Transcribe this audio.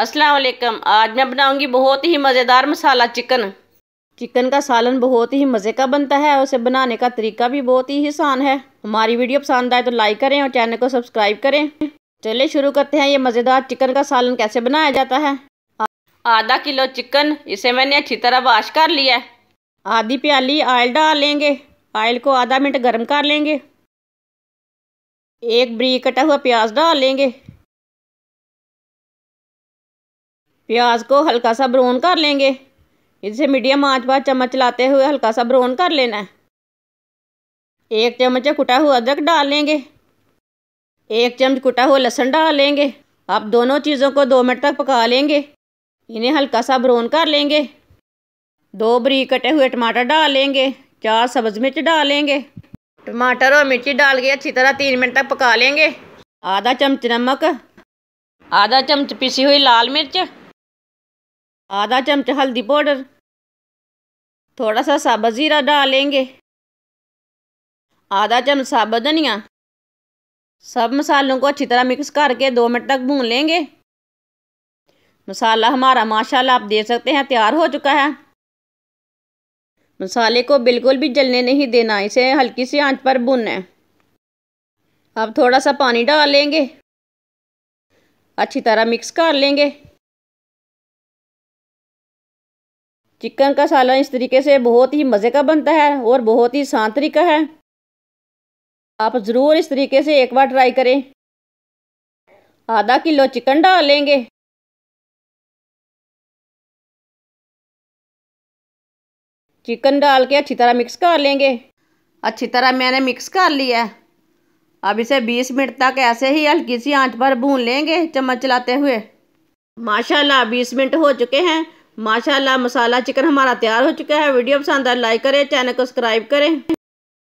अस्सलाम वालेकुम आज मैं बनाऊंगी बहुत ही मज़ेदार मसाला चिकन चिकन का सालन बहुत ही मज़े का बनता है और उसे बनाने का तरीका भी बहुत ही आसान है हमारी वीडियो पसंद आए तो लाइक करें और चैनल को सब्सक्राइब करें चलिए शुरू करते हैं ये मज़ेदार चिकन का सालन कैसे बनाया जाता है आधा किलो चिकन इसे मैंने अच्छी तरह वाश कर लिया है आधी प्याली आयल डाल लेंगे ऑयल को आधा मिनट गर्म कर लेंगे एक बरी कटा हुआ प्याज डाल लेंगे प्याज को हल्का सा ब्राउन कर लेंगे इसे मीडियम आंच पर चम्मच चलाते हुए हल्का सा ब्राउन कर लेना है एक चम्मच कुटा हुआ अदरक डाल लेंगे एक चम्मच कुटा हुआ लहसुन डाल लेंगे आप दोनों चीज़ों को दो मिनट तक पका लेंगे इन्हें हल्का सा ब्राउन कर लेंगे दो बरीक कटे हुए टमाटर डाल लेंगे चार सब्ज मिर्च डाल लेंगे टमाटर और मिर्ची डाल के अच्छी तरह तीन मिनट तक पका लेंगे आधा चम्मच नमक आधा चम्मच पिसी हुई लाल मिर्च आधा चमच हल्दी पाउडर थोड़ा सा साबुत ज़ीरा डालेंगे आधा चम्मच साबुत धनिया सब मसालों को अच्छी तरह मिक्स करके दो मिनट तक भून लेंगे मसाला हमारा माशाल्लाह आप देख सकते हैं तैयार हो चुका है मसाले को बिल्कुल भी जलने नहीं देना इसे हल्की सी आंच पर भुनना है अब थोड़ा सा पानी डाल लेंगे अच्छी तरह मिक्स कर लेंगे चिकन का सालन इस तरीके से बहुत ही मज़े का बनता है और बहुत ही शांत तरीका है आप ज़रूर इस तरीके से एक बार ट्राई करें आधा किलो चिकन डाल लेंगे चिकन डाल के अच्छी तरह मिक्स कर लेंगे अच्छी तरह मैंने मिक्स कर लिया है अब इसे 20 मिनट तक ऐसे ही हल्की सी आंच पर भून लेंगे चम्मच चलाते हुए माशाल्लाह 20 मिनट हो चुके हैं माशाल्लाह मसाला चिकन हमारा तैयार हो चुका है वीडियो पसंद आए लाइक करें चैनल को सब्सक्राइब करें